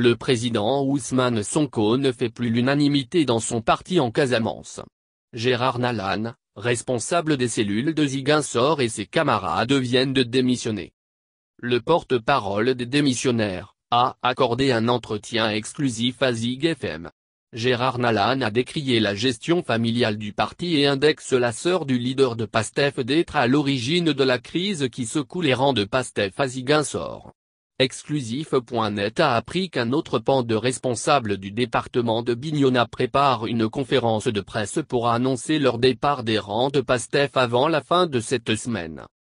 le président Ousmane Sonko ne fait plus l'unanimité dans son parti en Casamance. Gérard Nalan, responsable des cellules de Ziguinchor et ses camarades viennent de démissionner. Le porte-parole des démissionnaires, a accordé un entretien exclusif à Zig FM. Gérard Nalan a décrié la gestion familiale du parti et indexe la sœur du leader de PASTEF d'être à l'origine de la crise qui secoue les rangs de PASTEF à Ziguinchor. Exclusif.net a appris qu'un autre pan de responsable du département de Bignona prépare une conférence de presse pour annoncer leur départ des rangs de Pastef avant la fin de cette semaine.